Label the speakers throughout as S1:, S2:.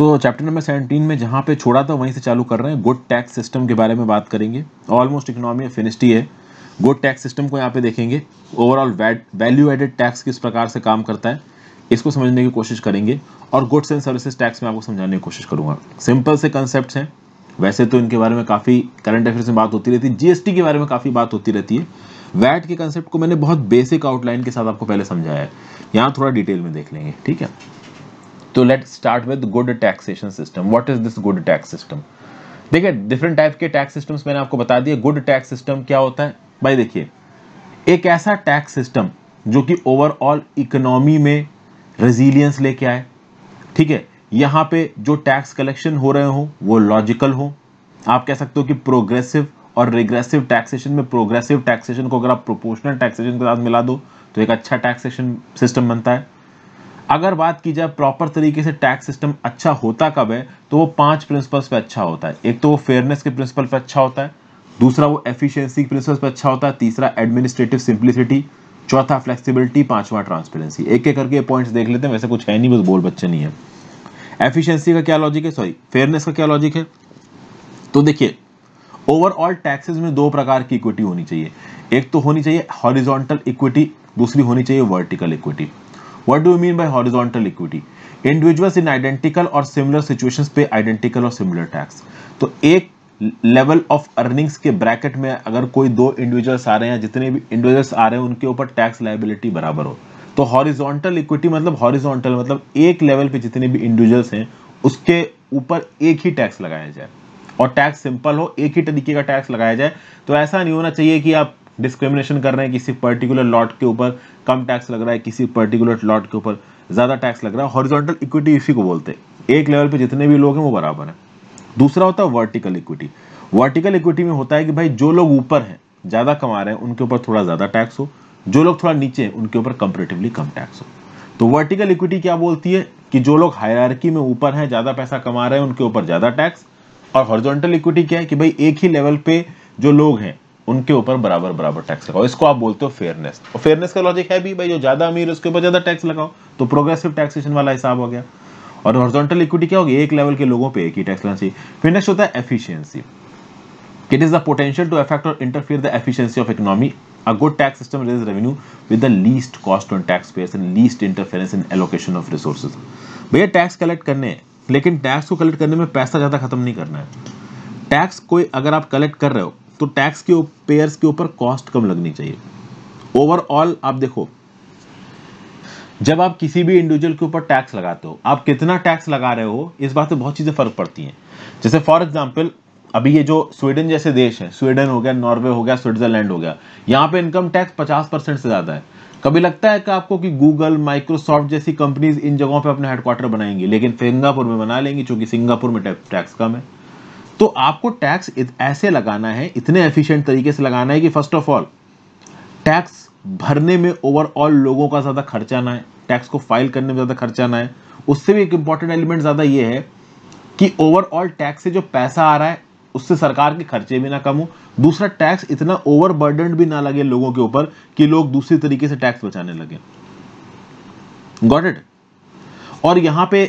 S1: तो chapter number 17 में जहाँ पे छोड़ा था वहीं से चालू कर रहे हैं गुड टैक्स सिस्टम के बारे में बात करेंगे ऑलमोस्ट इकोनॉमी ऑफ फिनिस्टी है गुड टैक्स सिस्टम को यहाँ पे देखेंगे ओवरऑल वैल्यू एडेड टैक्स किस प्रकार से काम करता है इसको समझने की कोशिश करेंगे और गुड्स एंड सर्विसेज टैक्स में आपको समझाने की कोशिश करूँगा सिंपल से कंसेप्ट हैं वैसे तो इनके बारे में काफ़ी करंट अफेयर्स में बात होती रहती है जी के बारे में काफ़ी बात होती रहती है वैट के कंसेप्ट को मैंने बहुत बेसिक आउटलाइन के साथ आपको पहले समझाया है यहाँ थोड़ा डिटेल में देख लेंगे ठीक है तो let start with good taxation system what is this good tax system देखिए डिफरेंट टाइप के टैक्स सिस्टम्स मैंने आपको बता दिया गुड टैक्स सिस्टम क्या होता है भाई देखिए एक ऐसा टैक्स सिस्टम जो कि ओवरऑल इकोनॉमी में रेजिलियंस लेके आए ठीक है यहाँ पे जो टैक्स कलेक्शन हो रहे हो वो लॉजिकल हो आप कह सकते हो कि प्रोग्रेसिव और रिग्रेसिव टैक्सेशन में प्रोग्रेसिव टैक्सेशन को अगर आप प्रोपोर्शनल टैक्सेशन के साथ मिला दो तो एक अच्छा टैक्सेशन सिस्टम बनता है अगर बात की जाए प्रॉपर तरीके से टैक्स सिस्टम अच्छा होता कब है तो वो पांच प्रिंसिपल्स पे अच्छा होता है एक तो वो फेयरनेस के प्रिंसिपल पे अच्छा होता है दूसरा वो एफिशिएंसी के प्रिंसिपल पे अच्छा होता है तीसरा एडमिनिस्ट्रेटिव सिंप्लिसिटी चौथा फ्लेक्सिबिलिटी पांचवा ट्रांसपेरेंसी एक एक करके पॉइंट्स देख लेते हैं वैसे कुछ है नहीं बस बोल बच्चे नहीं है एफिशियंसी का क्या लॉजिक है सॉरी फेयरनेस का क्या लॉजिक है तो देखिए ओवरऑल टैक्सेस में दो प्रकार की इक्विटी होनी चाहिए एक तो होनी चाहिए हॉरिजॉन्टल इक्विटी दूसरी होनी चाहिए vertical equity what do mean by horizontal equity individual in identical और सिमिलर सिचुएशन पे आइडेंटिकल और सिमिलर टैक्स तो एक लेवल ऑफ अर्निंग्स के ब्रैकेट में अगर कोई दो इंडिविजुअल्स आ रहे हैं जितने भी इंडिविजुअल्स आ रहे हैं उनके ऊपर टैक्स लाइबिलिटी बराबर हो तो हॉरिजॉन्टल इक्विटी मतलब हॉरिजॉन्टल मतलब एक लेवल पे जितने भी इंडिविजुअल्स हैं उसके ऊपर एक ही टैक्स लगाया जाए और टैक्स सिंपल हो एक ही तरीके का टैक्स लगाया जाए तो ऐसा नहीं होना चाहिए कि आप डिस्क्रिमिनेशन कर रहे हैं किसी पर्टिकुलर लॉट के ऊपर कम टैक्स लग रहा है किसी पर्टिकुलर लॉट के ऊपर ज़्यादा टैक्स लग रहा है हॉरिजॉन्टल इक्विटी इसी को बोलते हैं एक लेवल पे जितने भी लोग हैं वो बराबर है दूसरा होता है वर्टिकल इक्विटी वर्टिकल इक्विटी में होता है कि भाई जो लोग ऊपर हैं ज़्यादा कमा रहे हैं उनके ऊपर थोड़ा ज़्यादा टैक्स हो जो लोग थोड़ा नीचे हैं उनके ऊपर कंपेरेटिवली कम टैक्स हो तो वर्टिकल इक्विटी क्या बोलती है कि जो लोग हायरार्की में ऊपर हैं ज़्यादा पैसा कमा रहे हैं उनके ऊपर ज़्यादा टैक्स और हॉरिजॉन्टल इक्विटी क्या है कि भाई एक ही लेवल पे जो लोग हैं उनके ऊपर बराबर बराबर टैक्स लगाओ इसको आप बोलते हो फेयरनेस और फेयरनेस का लॉजिक है भी भाई जो ज़्यादा अमीर है उसके ऊपर ज़्यादा टैक्स लगाओ तो प्रोग्रेसिव टैक्सेशन वाला हिसाब हो गया और हॉरिजॉन्टल इक्विटी क्या होगी एक लेवल के लोगों पे एक ही टैक्स लगाना चाहिए फिर नेक्स्ट होता है efficiency it is the potential to affect और interfere the efficiency of economy a good tax system raise revenue with the least cost on tax payers and least interference in allocation of resources. भैया tax collect करने लेकिन tax को collect करने में पैसा ज़्यादा खत्म नहीं करना है टैक्स कोई अगर आप कलेक्ट कर रहे हो तो टैक्स के पेयर्स के ऊपर कॉस्ट कम लगनी चाहिए ओवरऑल आप देखो जब आप किसी भी इंडिविजुअल के ऊपर टैक्स लगाते हो आप कितना टैक्स लगा रहे हो इस बात से बहुत चीज़ें फर्क पड़ती हैं जैसे फॉर एग्जाम्पल अभी ये जो स्वीडन जैसे देश है स्वीडन हो गया नॉर्वे हो गया स्विट्जरलैंड हो गया यहाँ पे इनकम टैक्स पचास से ज़्यादा है कभी लगता है कि आपको कि गूगल माइक्रोसॉफ्ट जैसी कंपनीज इन जगहों पे अपने हेडक्वार्टर बनाएंगी लेकिन सिंगापुर में बना लेंगी क्योंकि सिंगापुर में टैक्स कम है तो आपको टैक्स ऐसे लगाना है इतने एफिशिएंट तरीके से लगाना है कि फर्स्ट ऑफ ऑल टैक्स भरने में ओवरऑल लोगों का ज़्यादा खर्चा ना है टैक्स को फाइल करने में ज़्यादा खर्चा ना है उससे भी एक इंपॉर्टेंट एलिमेंट ज़्यादा यह है कि ओवरऑल टैक्स से जो पैसा आ रहा है उससे सरकार के खर्चे भी ना कम हो दूसरा टैक्स इतना ओवरबर्डन भी ना लगे लोगों के ऊपर कि लोग दूसरे तरीके से टैक्स बचाने लगे गॉट इट और यहां पे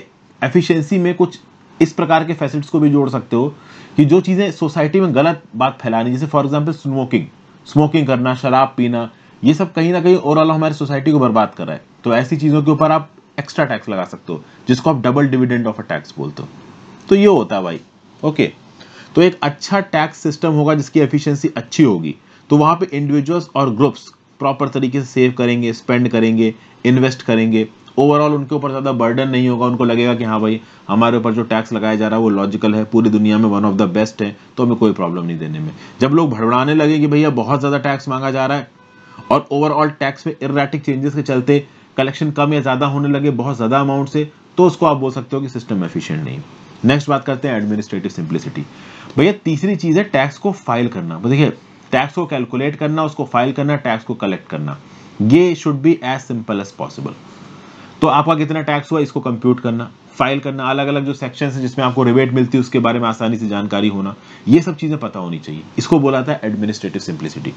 S1: एफिशिएंसी में कुछ इस प्रकार के फैसिलिटीज को भी जोड़ सकते हो कि जो चीज़ें सोसाइटी में गलत बात फैलानी जैसे फॉर एग्जाम्पल स्मोकिंग स्मोकिंग करना शराब पीना ये सब कहीं ना कहीं ओवरऑल हमारी सोसाइटी को बर्बाद कर रहा है तो ऐसी चीज़ों के ऊपर आप एक्स्ट्रा टैक्स लगा सकते हो जिसको आप double dividend of a tax बोलते हो तो ये होता है भाई ओके तो एक अच्छा टैक्स सिस्टम होगा जिसकी एफिशिएंसी अच्छी होगी तो वहाँ पे इंडिविजुअल्स और ग्रुप्स प्रॉपर तरीके से सेव करेंगे स्पेंड करेंगे इन्वेस्ट करेंगे ओवरऑल उनके ऊपर ज़्यादा बर्डन नहीं होगा उनको लगेगा कि हाँ भाई हमारे ऊपर जो टैक्स लगाया जा रहा है वो लॉजिकल है पूरी दुनिया में वन ऑफ द बेस्ट है तो हमें कोई प्रॉब्लम नहीं देने में जब लोग भड़बड़ाने लगे कि भैया बहुत ज़्यादा टैक्स मांगा जा रहा है और ओवरऑल टैक्स में इराटिक चेंजेस के चलते कलेक्शन कम या ज़्यादा होने लगे बहुत ज़्यादा अमाउंट से तो उसको आप बोल सकते हो कि सिस्टम एफिशियंट नहीं नेक्स्ट बात करते हैं एडमिनिस्ट्रेटिव सिंप्लिसिटी भैया तीसरी चीज़ है टैक्स को फाइल करना देखिए टैक्स को कैलकुलेट करना उसको फाइल करना टैक्स को कलेक्ट करना ये should be as simple as possible तो आपका कितना टैक्स हुआ इसको कंप्यूट करना फाइल करना अलग अलग जो सेक्शन है जिसमें आपको रिबेट मिलती है उसके बारे में आसानी से जानकारी होना ये सब चीज़ें पता होनी चाहिए इसको बोला था एडमिनिस्ट्रेटिव सिंप्लिसिटी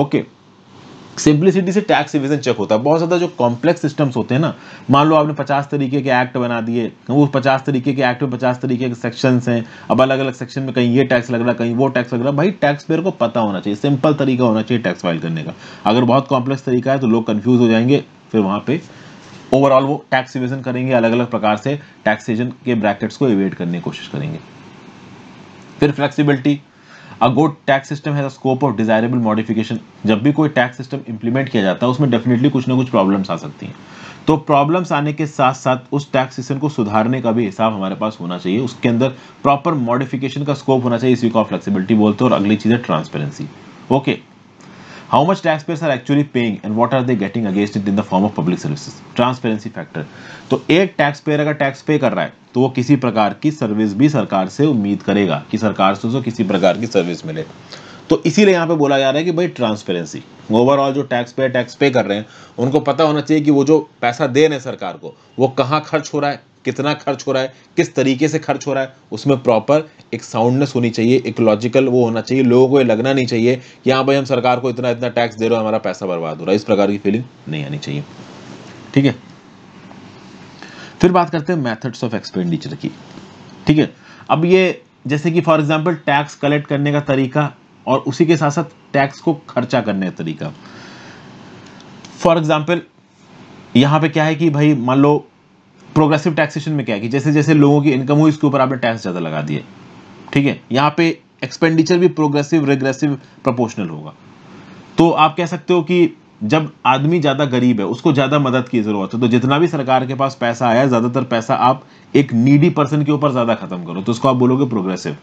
S1: ओके सिंप्लिसिटी से टैक्स रिविजन चेक होता है बहुत ज़्यादा जो कॉम्प्लेक्स सिस्टम्स होते हैं ना मान लो आपने 50 तरीके के एक्ट बना दिए वो 50 तरीके के एक्ट में 50 तरीके के सेक्शंस हैं अब अलग अलग सेक्शन में कहीं ये टैक्स लग रहा कहीं वो टैक्स लग रहा है भाई टैक्स पेयर को पता होना चाहिए सिंपल तरीका होना चाहिए टैक्स फाइल करने का अगर बहुत कॉम्प्लेक्स तरीका है तो लोग कन्फ्यूज़ हो जाएंगे फिर वहाँ पर ओवरऑल वो टैक्स इवेजन करेंगे अलग अलग प्रकार से टैक्स टैक्सेशन के ब्रैकेट्स को इवेट करने की कोशिश करेंगे फिर flexibility a good tax system has scope of desirable modification जब भी कोई टैक्स सिस्टम इंप्लीमेंट किया जाता है उसमें डेफिनेटली कुछ ना कुछ प्रॉब्लम्स आ सकती हैं तो प्रॉब्लम्स आने के साथ साथ उस टैक्स सिस्टम को सुधारने का भी हिसाब हमारे पास होना चाहिए उसके अंदर प्रॉपर मॉडिफिकेशन का स्कोप होना चाहिए इसी को फ्लेक्सिबिलिटी बोलते हैं और अगली चीज़ है transparency okay okay. How much taxpayers are actually paying and what are they getting against it in the form of public services? Transparency factor. तो एक taxpayer अगर tax pay कर रहा है तो वो किसी प्रकार की सर्विस भी सरकार से उम्मीद करेगा कि सरकार से उसको किसी प्रकार की सर्विस मिले तो इसीलिए यहाँ पे बोला जा रहा है कि भाई ट्रांसपेरेंसी ओवरऑल जो टैक्स पे टैक्स पे कर रहे हैं उनको पता होना चाहिए कि वो जो पैसा दे रहे हैं सरकार को वो कहाँ खर्च हो रहा है कितना खर्च हो रहा है किस तरीके से खर्च हो रहा है उसमें प्रॉपर एक साउंडनेस होनी चाहिए एक लॉजिकल वो होना चाहिए लोगों को ये लगना नहीं चाहिए कि हाँ भाई हम सरकार को इतना इतना टैक्स दे रहे हो हमारा पैसा बर्बाद हो रहा है इस प्रकार की फीलिंग नहीं आनी चाहिए ठीक है फिर बात करते हैं मैथड्स ऑफ एक्सपेंडिचर की ठीक है अब ये जैसे कि फॉर एग्जाम्पल टैक्स कलेक्ट करने का तरीका और उसी के साथ साथ टैक्स को खर्चा करने का तरीका फॉर एग्जाम्पल यहां पे क्या है कि भाई मान लो प्रोग्रेसिव टैक्सेशन में क्या है कि जैसे जैसे लोगों की इनकम हुई इसके ऊपर आपने टैक्स ज़्यादा लगा दिए ठीक है यहाँ पे एक्सपेंडिचर भी प्रोग्रेसिव रेग्रेसिव प्रोपोर्शनल होगा तो आप कह सकते हो कि जब आदमी ज़्यादा गरीब है उसको ज़्यादा मदद की ज़रूरत है तो जितना भी सरकार के पास पैसा आया ज़्यादातर पैसा आप एक नीडी पर्सन के ऊपर ज़्यादा खत्म करो तो उसको आप बोलोगे प्रोग्रेसिव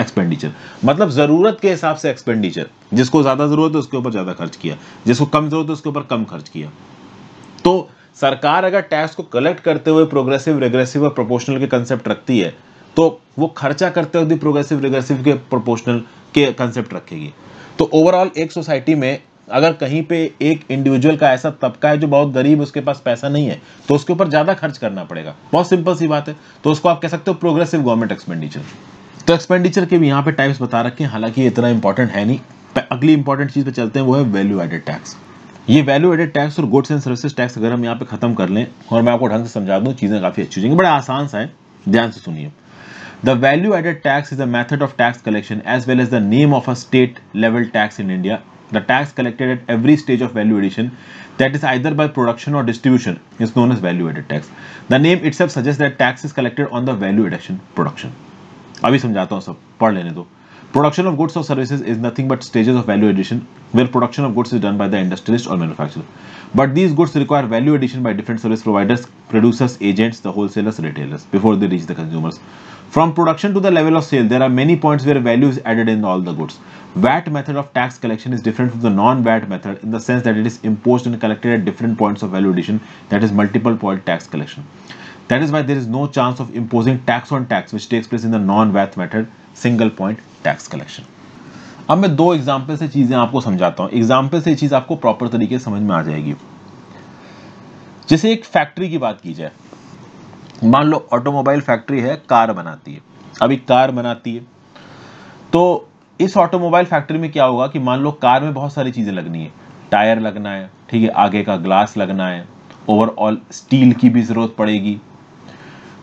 S1: एक्सपेंडिचर मतलब ज़रूरत के हिसाब से एक्सपेंडिचर जिसको ज़्यादा ज़रूरत है उसके ऊपर ज़्यादा खर्च किया जिसको कम ज़रूरत है उसके ऊपर कम खर्च किया तो सरकार अगर टैक्स को कलेक्ट करते हुए प्रोग्रेसिव रेग्रेसिव और प्रोपोर्शनल के कंसेप्ट रखती है तो वो खर्चा करते हुए प्रोग्रेसिव रेग्रेसिव के प्रोपोर्शनल के कंसेप्ट रखेगी तो ओवरऑल एक सोसाइटी में अगर कहीं पे एक इंडिविजुअल का ऐसा तबका है जो बहुत गरीब उसके पास पैसा नहीं है तो उसके ऊपर ज़्यादा खर्च करना पड़ेगा बहुत सिंपल सी बात है तो उसको आप कह सकते हो प्रोग्रेसिव गवर्नमेंट एक्सपेंडिचर तो एक्सपेंडिचर के भी यहाँ पे टाइप्स बता रखे हैं हालांकि इतना इंपॉर्टेंट है नहीं अगली इंपॉर्टेंट चीज़ पे चलते हैं वो है वैल्यू एडेड टैक्स ये वैल्यू एडेड टैक्स और गुड्स एंड सर्विसेज टैक्स अगर हम यहाँ पे खत्म कर लें और मैं आपको ढंग से समझा दूँ चीज़ें काफ़ी अच्छी हो जाएंगी बड़े आसान सा है ध्यान से सुनिए the value added tax is a method of tax collection as well as the name of a state level tax in India the tax collected at every stage of value addition that is either by production और distribution is known as value added tax the name it suggest that tax is collected on the value addition production अभी समझाता हूँ सब पढ़ लेने दो तो. Production of goods or services is nothing but stages of value addition where production of goods is done by the industrialist or manufacturer. But these goods require value addition by different service providers, producers, agents, the wholesalers, retailers before they reach the consumers. From production to the level of sale, there are many points where value is added in all the goods. VAT method of tax collection is different from the non-VAT method in the sense that it is imposed and collected at different points of value addition, that is multiple point tax collection. That is why there is no chance of imposing tax on tax which takes place in the non-VAT method, single point tax collection अब मैं दो example से चीज़ें आपको समझाता हूं example से चीज़ आपको प्रॉपर तरीके से समझ में आ जाएगी जैसे एक फैक्ट्री की बात की जाए मान लो ऑटोमोबाइल फैक्ट्री है कार बनाती है अभी कार बनाती है तो इस ऑटोमोबाइल फैक्ट्री में क्या होगा कि मान लो कार में बहुत सारी चीज़ें लगनी है टायर लगना है ठीक है आगे का ग्लास लगना है ओवरऑल स्टील की भी ज़रूरत पड़ेगी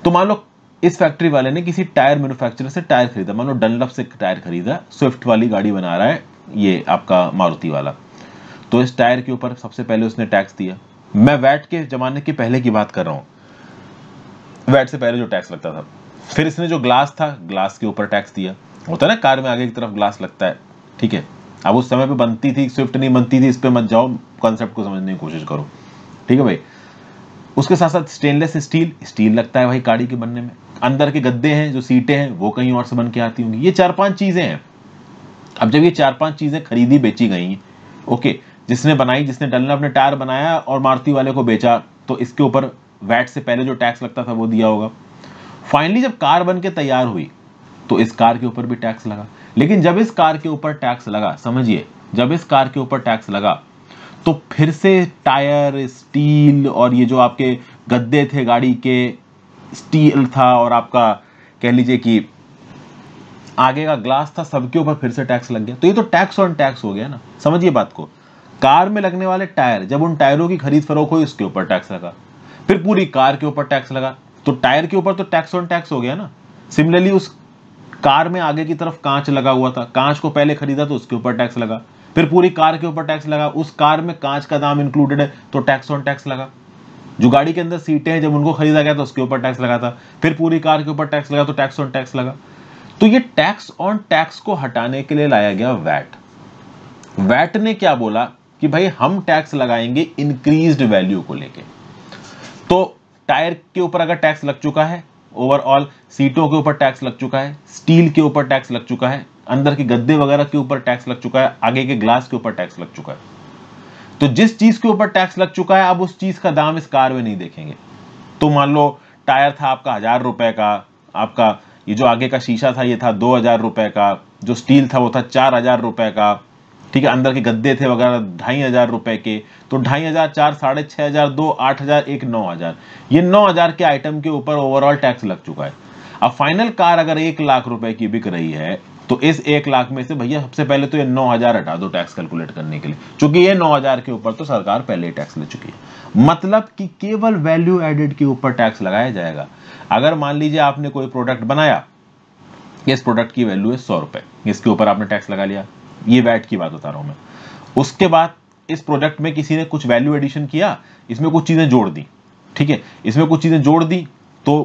S1: तो मान लो इस फैक्ट्री वाले ने किसी टायर मैन्युफैक्चरर से टायर खरीदा मान लो डनलप से टायर खरीदा स्विफ्ट वाली गाड़ी बना रहा है ये आपका मारुति वाला तो इस टायर के ऊपर सबसे पहले उसने टैक्स दिया मैं वैट के जमाने के पहले की बात कर रहा हूँ वैट से पहले जो टैक्स लगता था फिर इसने जो ग्लास था ग्लास के ऊपर टैक्स दिया होता है ना कार में आगे की तरफ ग्लास लगता है ठीक है अब उस समय पे बनती थी स्विफ्ट नहीं बनती थी इस पर मत जाओ कॉन्सेप्ट को समझने की कोशिश करो ठीक है भाई उसके साथ साथ स्टेनलेस स्टील स्टील लगता है भाई गाड़ी के बनने में अंदर के गद्दे हैं जो सीटें हैं वो कहीं और से बन के आती होंगी ये चार पांच चीज़ें हैं अब जब ये चार पांच चीज़ें खरीदी बेची गई हैं ओके जिसने बनाई जिसने डलना अपने टायर बनाया और मारुति वाले को बेचा तो इसके ऊपर वैट से पहले जो टैक्स लगता था वो दिया होगा फाइनली जब कार बन के तैयार हुई तो इस कार के ऊपर भी टैक्स लगा लेकिन जब इस कार के ऊपर टैक्स लगा समझिए जब इस कार के ऊपर टैक्स लगा तो फिर से टायर स्टील और ये जो आपके गद्दे थे गाड़ी के स्टील था और आपका कह लीजिए कि आगे का ग्लास था सबके ऊपर फिर से टैक्स लग गया तो ये तो टैक्स ऑन टैक्स हो गया ना समझिए बात को कार में लगने वाले टायर जब उन टायरों की खरीद फरोख हुई उसके ऊपर टैक्स लगा फिर पूरी कार के ऊपर टैक्स लगा तो टायर के ऊपर तो टैक्स ऑन टैक्स हो गया ना सिमिलरली उस कार में आगे की तरफ कांच लगा हुआ था कांच को पहले खरीदा तो उसके ऊपर टैक्स लगा फिर पूरी कार के ऊपर टैक्स लगा उस कार में कांच का दाम इंक्लूडेड है तो टैक्स ऑन टैक्स लगा जो गाड़ी के अंदर सीटें हैं जब उनको खरीदा गया तो उसके ऊपर टैक्स लगा था फिर पूरी कार के ऊपर टैक्स लगा तो टैक्स ऑन टैक्स लगा तो ये टैक्स ऑन टैक्स को हटाने के लिए लाया गया वैट वैट ने क्या बोला कि भाई हम टैक्स लगाएंगे इंक्रीज वैल्यू को लेके तो टायर के ऊपर अगर टैक्स लग चुका है ओवरऑल सीटों के ऊपर टैक्स लग चुका है स्टील के ऊपर टैक्स लग चुका है अंदर के गद्दे वगैरह के ऊपर टैक्स लग चुका है आगे के ग्लास के ऊपर टैक्स लग चुका है तो जिस चीज के ऊपर टैक्स लग चुका है अब उस चीज का दाम इस कार में नहीं देखेंगे तो मान लो टायर था आपका हजार रुपए का आपका ये जो आगे का शीशा था ये था दो हजार रुपए का जो स्टील था वो था चार हजार रुपए का ठीक है अंदर के गद्दे थे वगैरह ढाई हजार रुपए के तो ढाई हजार चार साढ़े छह हजार दो आठ हजार एक नौ हजार ये नौ हजार के आइटम के ऊपर ओवरऑल टैक्स लग चुका है अब फाइनल कार अगर एक लाख रुपए की बिक रही है तो इस एक लाख में से भैया सबसे पहले तो ये नौ हजार हटा दो टैक्स कैलकुलेट करने के लिए चूंकि ये नौ हजार के ऊपर तो सरकार पहले ही टैक्स ले चुकी है मतलब कि केवल वैल्यू एडेड के ऊपर टैक्स लगाया जाएगा अगर मान लीजिए आपने कोई प्रोडक्ट बनाया इस प्रोडक्ट की वैल्यू है सौ रुपए इसके ऊपर आपने टैक्स लगा लिया ये वैट की बात बता रहा हूं मैं उसके बाद इस प्रोडक्ट में किसी ने कुछ वैल्यू एडिशन किया इसमें कुछ चीजें जोड़ दी ठीक है इसमें कुछ चीजें जोड़ दी तो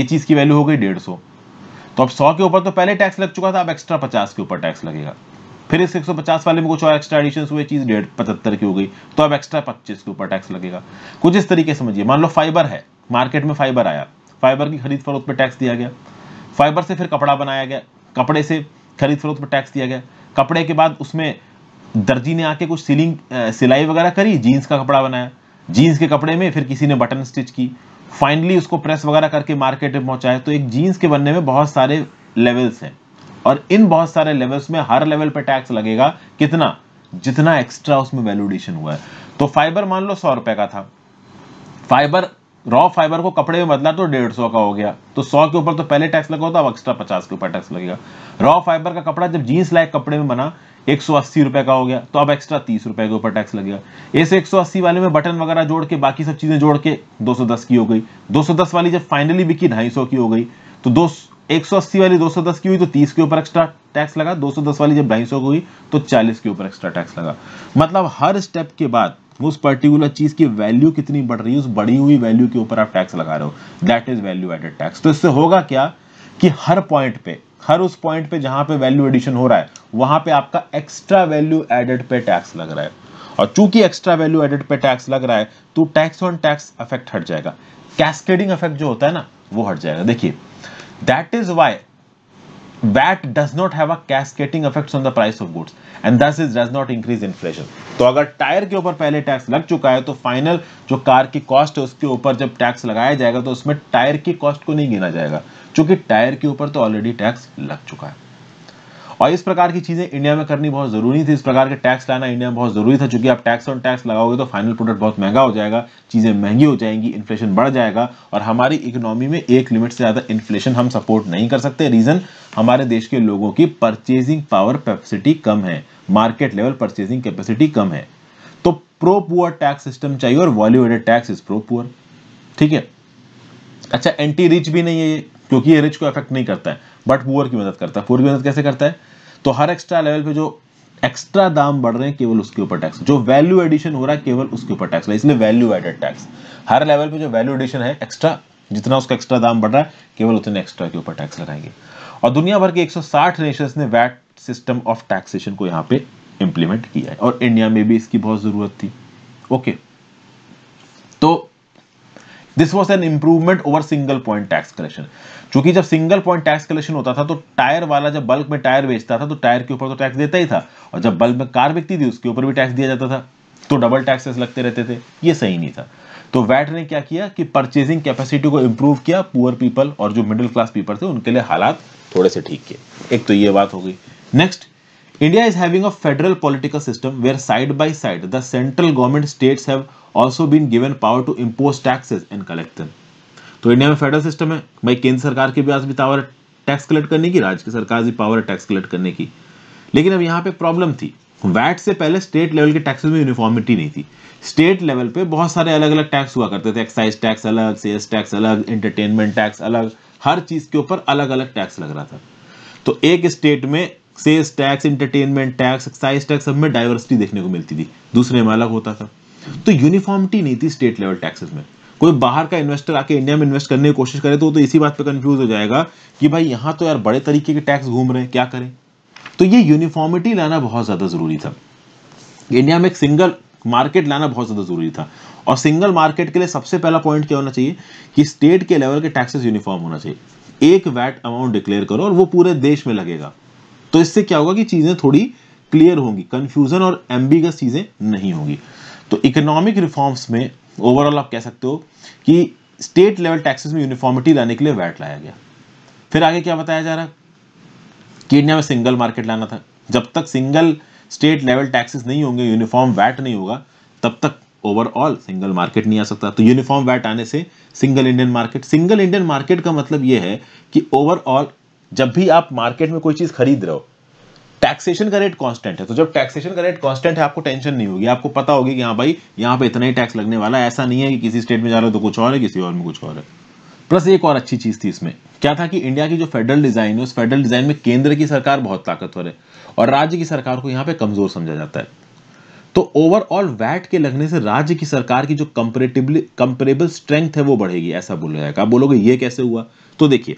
S1: ये चीज की वैल्यू हो गई डेढ़ सौ तो अब सौ के ऊपर तो पहले टैक्स लग चुका था अब एक्स्ट्रा पचास के ऊपर टैक्स लगेगा फिर इस 150 वाले में कुछ और एक्स्ट्रा एडिशन हुए चीज डेढ़ पचहत्तर की हो गई तो अब एक्स्ट्रा पच्चीस के ऊपर टैक्स लगेगा कुछ इस तरीके समझिए मान लो फाइबर है मार्केट में फाइबर आया फाइबर की खरीद फरोख्त पर टैक्स दिया गया फाइबर से फिर कपड़ा बनाया गया कपड़े से खरीद फरोख्त पर टैक्स दिया गया कपड़े के बाद उसमें दर्जी ने आके कुछ सिलिंग सिलाई वगैरह करी जीन्स का कपड़ा बनाया जीन्स के कपड़े में फिर किसी ने बटन स्टिच की फाइनली उसको प्रेस वगैरह करके मार्केट में पहुंचाए तो एक जीन्स के बनने में बहुत सारे लेवल्स हैं और इन बहुत सारे लेवल्स में हर लेवल पर टैक्स लगेगा कितना जितना एक्स्ट्रा उसमें वैल्यूडेशन हुआ है तो फाइबर मान लो सौ रुपए का था फाइबर रॉ फाइबर को कपड़े में बदला तो डेढ़ सौ का हो गया तो सौ के ऊपर तो पहले टैक्स लगा होता अब एक्स्ट्रा पचास के ऊपर टैक्स लगेगा रॉ फाइबर का कपड़ा जब जींस लाइक कपड़े में बना एक सौ अस्सी रुपए का हो गया तो अब एक्स्ट्रा तीस रुपए के ऊपर टैक्स लगेगा ऐसे एक सौ अस्सी वाले में बटन वगैरह जोड़ के बाकी सब चीजें जोड़ के दो सौ दस की हो गई दो सौ दस वाली जब फाइनली बिकी ढाई सौ की हो गई तो दो एक सौ अस्सी वाली दो सौ दस की हुई तो तीस के ऊपर एक्स्ट्रा टैक्स लगा दो सौ दस वाली जब ढाई सौ की हुई तो चालीस के ऊपर एक्स्ट्रा टैक्स लगा मतलब हर स्टेप के बाद उस पर्टिकुलर चीज की वैल्यू कितनी बढ़ रही है उस बढ़ी हुई वैल्यू के ऊपर आप टैक्स लगा रहे हो that is value added tax तो इससे होगा क्या कि हर पॉइंट पे हर उस पॉइंट पे जहां पे वैल्यू एडिशन हो रहा है वहां पे आपका एक्स्ट्रा वैल्यू एडेड पे टैक्स लग रहा है और चूंकि एक्स्ट्रा वैल्यू एडेड पे टैक्स लग रहा है तो टैक्स ऑन टैक्स इफेक्ट हट जाएगा कैस्केडिंग इफेक्ट जो होता है ना वो हट जाएगा देखिए that is why VAT does not have a cascading effects on the price of goods and this is does not increase inflation तो अगर टायर के ऊपर पहले टैक्स लग चुका है तो फाइनल जो कार की कॉस्ट है उसके ऊपर जब टैक्स लगाया जाएगा तो उसमें टायर की कॉस्ट को नहीं गिना जाएगा क्योंकि टायर के ऊपर तो ऑलरेडी टैक्स लग चुका है और इस प्रकार की चीज़ें इंडिया में करनी बहुत ज़रूरी थी इस प्रकार के टैक्स लाना इंडिया में बहुत ज़रूरी था चूंकि आप टैक्स ऑन टैक्स लगाओगे तो फाइनल प्रोडक्ट बहुत महंगा हो जाएगा चीज़ें महंगी हो जाएंगी इन्फ्लेशन बढ़ जाएगा और हमारी इकोनॉमी में एक लिमिट से ज़्यादा इन्फ्लेशन हम सपोर्ट नहीं कर सकते रीज़न हमारे देश के लोगों की परचेजिंग पावर कैपेसिटी कम है मार्केट लेवल परचेजिंग कैपेसिटी कम है तो प्रो पुअर टैक्स सिस्टम चाहिए और value added tax is pro poor ठीक है अच्छा एंटी रिच भी नहीं है क्योंकि ये रिच को अफेक्ट नहीं करता है बट पुअर की मदद करता है पुअर की मदद कैसे करता है तो हर एक्स्ट्रा लेवल पे जो एक्स्ट्रा दाम बढ़ रहे हैं केवल उसके ऊपर टैक्स जो वैल्यू एडिशन हो रहा है केवल उसके ऊपर टैक्स इसलिए वैल्यू एडेड टैक्स हर लेवल पे जो वैल्यू एडिशन है एक्स्ट्रा जितना उसका एक्स्ट्रा दाम बढ़ रहा है केवल उतने एक्स्ट्रा के ऊपर टैक्स लगाएंगे और दुनिया भर के 160 नेशंस ने वैट सिस्टम ऑफ टैक्सेशन को यहाँ पे इंप्लीमेंट किया है और इंडिया में भी इसकी बहुत ज़रूरत थी ओके तो this was an improvement over single point tax collection चूंकि जब सिंगल पॉइंट टैक्स कलेक्शन होता था तो टायर वाला जब बल्क में टायर बेचता था तो टायर के ऊपर तो टैक्स देता ही था और जब बल्क में कार बिकती थी उसके ऊपर भी टैक्स दिया जाता था तो डबल टैक्सेस लगते रहते थे ये सही नहीं था तो वैट ने क्या किया कि परचेजिंग कैपेसिटी को इम्प्रूव किया पुअर पीपल और जो मिडिल क्लास पीपल थे उनके लिए हालात थोड़े से ठीक किए एक तो ये बात हो गई next India is having a federal political system where side by side the central government states have also been given power to impose taxes and collect तो इंडिया में फेडरल सिस्टम है भाई केंद्र सरकार के पास भी पावर टैक्स कलेक्ट करने की राज्य की सरकार भी पावर टैक्स कलेक्ट करने की लेकिन अब यहाँ पे प्रॉब्लम थी वैट से पहले स्टेट लेवल के टैक्सेस में यूनिफॉर्मिटी नहीं थी स्टेट लेवल पे बहुत सारे अलग अलग टैक्स हुआ करते थे एक्साइज टैक्स अलग सेल्स टैक्स अलग एंटरटेनमेंट टैक्स अलग हर चीज़ के ऊपर अलग अलग टैक्स लग रहा था तो एक स्टेट में sales tax entertainment tax excise tax सब में डाइवर्सिटी देखने को मिलती थी दूसरे में अलग होता था तो यूनिफॉर्मिटी नहीं थी स्टेट लेवल टैक्सेस में कोई बाहर का इन्वेस्टर आके इंडिया में इन्वेस्ट करने की कोशिश करे तो वो तो इसी बात पर कंफ्यूज हो जाएगा कि भाई यहाँ तो यार बड़े तरीके के टैक्स घूम रहे हैं क्या करें तो ये यूनिफॉर्मिटी लाना बहुत ज़्यादा ज़रूरी था इंडिया में एक सिंगल मार्केट लाना बहुत ज़्यादा ज़रूरी था और सिंगल मार्केट के लिए सबसे पहला पॉइंट क्या होना चाहिए कि स्टेट के लेवल के टैक्सेस यूनिफॉर्म होना चाहिए एक वैट अमाउंट डिक्लेयर करो और वो पूरे देश में लगेगा तो इससे क्या होगा कि चीज़ें थोड़ी क्लियर होंगी कन्फ्यूज़न और एम्बिगस चीज़ें नहीं होंगी तो इकोनॉमिक रिफॉर्म्स में ओवरऑल आप कह सकते हो कि स्टेट लेवल टैक्सेस में यूनिफॉर्मिटी लाने के लिए वैट लाया गया फिर आगे क्या बताया जा रहा कि इंडिया में सिंगल मार्केट लाना था जब तक सिंगल स्टेट लेवल टैक्सेस नहीं होंगे यूनिफॉर्म वैट नहीं होगा तब तक ओवरऑल सिंगल मार्केट नहीं आ सकता तो यूनिफॉर्म वैट आने से single Indian market single Indian market का मतलब यह है कि ओवरऑल जब भी आप मार्केट में कोई चीज़ खरीद रहे हो टैक्सेशन का रेट कांस्टेंट है तो जब टैक्सेशन का रेट कांस्टेंट है आपको टेंशन नहीं होगी आपको पता होगी कि हाँ भाई यहाँ पे इतना ही टैक्स लगने वाला है ऐसा नहीं है कि किसी स्टेट में जा रहे हो तो कुछ और है किसी और में कुछ और है प्लस एक और अच्छी चीज़ थी इसमें क्या था कि इंडिया की जो फेडरल डिज़ाइन है उस फेडरल डिज़ाइन में केंद्र की सरकार बहुत ताकतवर है और राज्य की सरकार को यहाँ पे कमज़ोर समझा जाता है तो ओवरऑल वैट के लगने से राज्य की सरकार की जो कंपेरेटिवली कंपेरेबल स्ट्रेंथ है वो बढ़ेगी ऐसा बोला जाएगा आप बोलोगे ये कैसे हुआ तो देखिए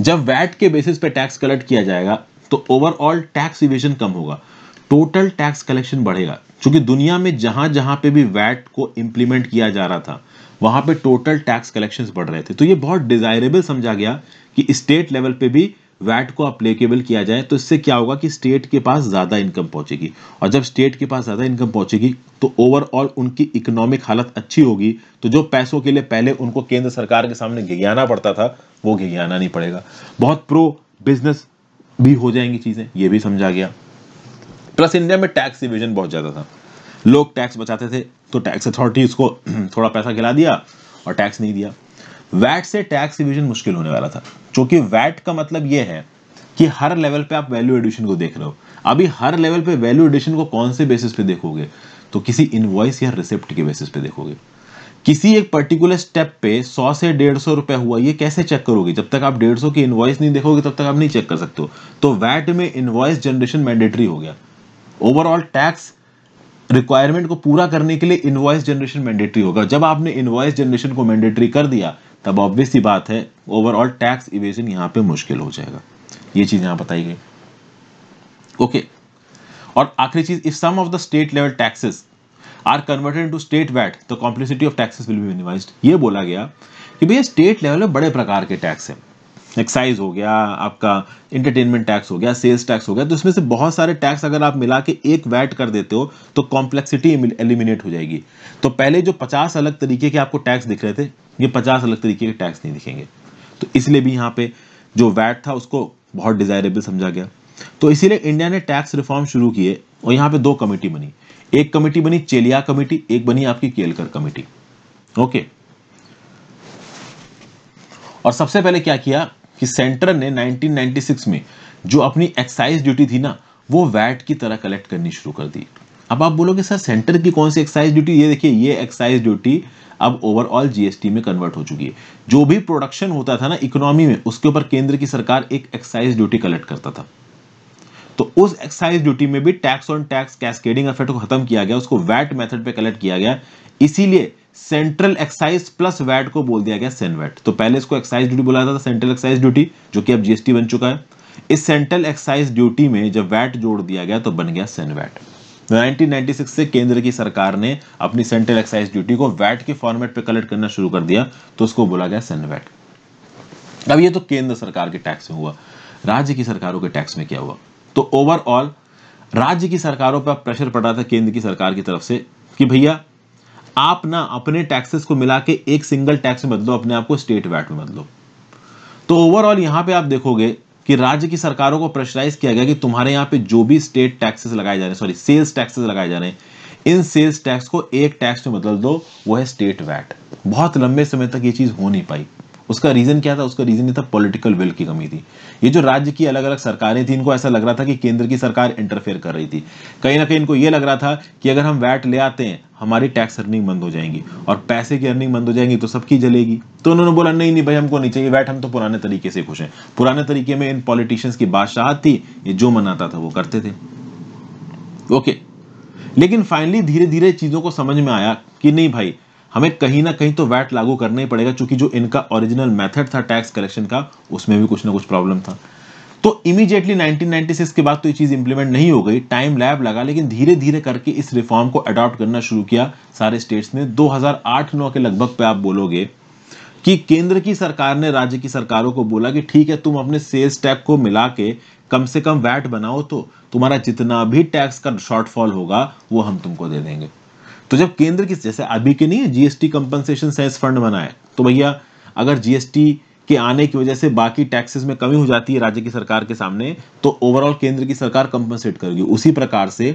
S1: जब वैट के बेसिस पे टैक्स कलेक्ट किया जाएगा तो ओवरऑल टैक्स इविजन कम होगा टोटल टैक्स कलेक्शन बढ़ेगा क्योंकि दुनिया में जहां जहां पे भी वैट को इंप्लीमेंट किया जा रहा था वहां पे टोटल टैक्स कलेक्शंस बढ़ रहे थे तो ये बहुत डिजायरेबल समझा गया कि स्टेट लेवल पे भी वैट को अप्लीकेबल किया जाए तो इससे क्या होगा कि स्टेट के पास ज़्यादा इनकम पहुंचेगी और जब स्टेट के पास ज़्यादा इनकम पहुंचेगी तो ओवरऑल उनकी इकोनॉमिक हालत अच्छी होगी तो जो पैसों के लिए पहले उनको केंद्र सरकार के सामने घिघियाना पड़ता था वो घिघियाना नहीं पड़ेगा बहुत प्रो बिजनेस भी हो जाएंगी चीज़ें ये भी समझा गया प्लस इंडिया में टैक्स रिविजन बहुत ज़्यादा था लोग टैक्स बचाते थे तो टैक्स अथॉरिटी उसको थोड़ा पैसा खिला दिया और टैक्स नहीं दिया वैट से टैक्स रिविजन मुश्किल होने वाला था क्योंकि वैट का मतलब यह है कि हर लेवल पे आप वैल्यू एडिशन को देख रहे हो अभी हर लेवल पे वैल्यू एडिशन को कौन से बेसिस पे देखोगे तो किसी इनवॉइस या रिसिप्ट के बेसिस पे देखोगे किसी एक पर्टिकुलर स्टेप पे 100 से डेढ़ सौ रुपया हुआ ये कैसे चेक करोगे जब तक आप डेढ़ सौ की इनवॉइस नहीं देखोगे तब तक आप नहीं चेक कर सकते हो तो वैट में इनवॉइस जनरेशन मैंडेटरी हो गया ओवरऑल टैक्स रिक्वायरमेंट को पूरा करने के लिए इनवॉइस जनरेशन मैंडेटरी होगा जब आपने इनवॉइस जनरेशन को मैंडेटरी कर दिया तब ही बात है ओवरऑल टैक्स इवेजन यहाँ पे मुश्किल हो जाएगा ये चीज़ यहाँ बताई गई ओके और आखिरी चीज if some of the state level taxes are converted to state VAT तो complicity of taxes will be minimise ये बोला गया कि भैया स्टेट लेवल में बड़े प्रकार के टैक्स हैं एक्साइज हो गया आपका इंटरटेनमेंट टैक्स हो गया सेल्स टैक्स हो गया तो इसमें से बहुत सारे टैक्स अगर आप मिला के एक वैट कर देते हो तो कॉम्प्लेक्सिटी एलिमिनेट हो जाएगी तो पहले जो 50 अलग तरीके के आपको टैक्स दिख रहे थे ये पचास अलग तरीके के टैक्स नहीं दिखेंगे तो इसलिए भी यहाँ पे जो वैट था उसको बहुत डिजायरेबल समझा गया तो इसीलिए इंडिया ने टैक्स रिफॉर्म शुरू किए और यहाँ पे दो कमेटी बनी एक कमेटी बनी चेलिया कमेटी एक बनी आपकी केलकर कमेटी ओके और सबसे पहले क्या किया कि सेंटर ने 1996 में जो अपनी एक्साइज ड्यूटी थी ना वो वैट की तरह कलेक्ट करनी शुरू कर दी अब आप बोलोगे सर सेंटर की कौन सी एक्साइज ड्यूटी ये देखिए ये एक्साइज ड्यूटी अब ओवरऑल जीएसटी में कन्वर्ट हो चुकी है जो भी प्रोडक्शन होता था ना इकोनॉमी में उसके ऊपर केंद्र की सरकार एक एक्साइज ड्यूटी कलेक्ट करता था तो उस एक्साइज ड्यूटी में भी tax on tax cascading effect को खत्म किया गया उसको वैट मेथड पे कलेक्ट किया गया इसीलिए सेंट्रल एक्साइज प्लस वैट को बोल दिया गया सेनवैट तो पहले इसको एक्साइज ड्यूटी बोला जाता था सेंट्रल एक्साइज ड्यूटी जो कि अब जीएसटी बन चुका है इस सेंट्रल एक्साइज ड्यूटी में जब वैट जोड़ दिया गया तो बन गया सेनवैट 1996 से केंद्र की सरकार ने अपनी सेंट्रल एक्साइज ड्यूटी को वैट के फॉर्मेट पे कलेक्ट करना शुरू कर दिया तो उसको बोला गया वैट अब ये तो केंद्र सरकार के टैक्स में हुआ राज्य की सरकारों के टैक्स में क्या हुआ तो ओवरऑल राज्य की सरकारों पर प्रेशर पड़ रहा था केंद्र की सरकार की तरफ से कि भैया आप ना अपने टैक्सेस को मिला के एक सिंगल टैक्स में बदलो अपने आप को स्टेट वैट में बदलो तो ओवरऑल यहां पे आप देखोगे कि राज्य की सरकारों को प्रेशराइज किया गया कि तुम्हारे यहाँ पे जो भी स्टेट टैक्सेस लगाए जा रहे हैं सॉरी सेल्स टैक्सेस लगाए जा रहे हैं इन सेल्स टैक्स को एक टैक्स में बदल दो वो है स्टेट वैट बहुत लंबे समय तक ये चीज़ हो नहीं पाई उसका रीज़न क्या था उसका रीज़न ये था पॉलिटिकल विल की कमी थी ये जो राज्य की अलग अलग सरकारें थी इनको ऐसा लग रहा था कि केंद्र की सरकार इंटरफेयर कर रही थी कहीं ना कहीं इनको ये लग रहा था कि अगर हम वैट ले आते हैं हमारी टैक्स अर्निंग बंद हो जाएंगी और पैसे की अर्निंग बंद हो जाएंगी तो सबकी जलेगी तो उन्होंने बोला नहीं नहीं भाई हमको नहीं चाहिए वैट हम तो पुराने तरीके से खुश हैं पुराने तरीके में इन पॉलिटिशियंस की बादशाहत थी ये जो मनाता था वो करते थे ओके लेकिन फाइनली धीरे धीरे चीज़ों को समझ में आया कि नहीं भाई हमें कहीं ना कहीं तो वैट लागू करना ही पड़ेगा क्योंकि जो इनका ओरिजिनल मेथड था टैक्स कलेक्शन का उसमें भी कुछ ना कुछ प्रॉब्लम था तो इमीजिएटली 1996 के बाद तो ये चीज़ इंप्लीमेंट नहीं हो गई टाइम लैब लगा लेकिन धीरे धीरे करके इस रिफॉर्म को अडॉप्ट करना शुरू किया सारे स्टेट्स ने 2008-9 के लगभग पे आप बोलोगे कि केंद्र की सरकार ने राज्य की सरकारों को बोला कि ठीक है तुम अपने सेल्स टैक्स को मिला के कम से कम वैट बनाओ तो तुम्हारा जितना भी टैक्स का शॉर्टफॉल होगा वो हम तुमको दे देंगे तो जब केंद्र की जैसे अभी के नहीं जीएसटी कंपनसेशन सेस फंड बनाए तो भैया अगर जीएसटी के आने की वजह से बाकी टैक्सेस में कमी हो जाती है राज्य की सरकार के सामने तो ओवरऑल केंद्र की सरकार कंपनसेट करेगी उसी प्रकार से